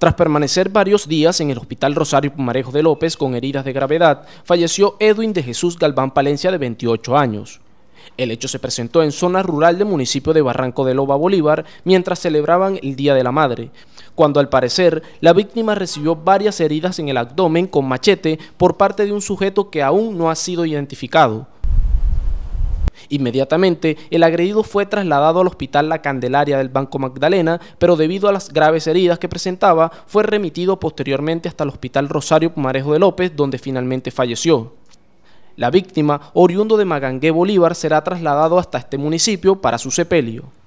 Tras permanecer varios días en el Hospital Rosario Pumarejo de López con heridas de gravedad, falleció Edwin de Jesús Galván Palencia de 28 años. El hecho se presentó en zona rural del municipio de Barranco de Loba, Bolívar, mientras celebraban el Día de la Madre, cuando al parecer la víctima recibió varias heridas en el abdomen con machete por parte de un sujeto que aún no ha sido identificado. Inmediatamente, el agredido fue trasladado al hospital La Candelaria del Banco Magdalena, pero debido a las graves heridas que presentaba, fue remitido posteriormente hasta el hospital Rosario Pumarejo de López, donde finalmente falleció. La víctima, oriundo de Magangué Bolívar, será trasladado hasta este municipio para su sepelio.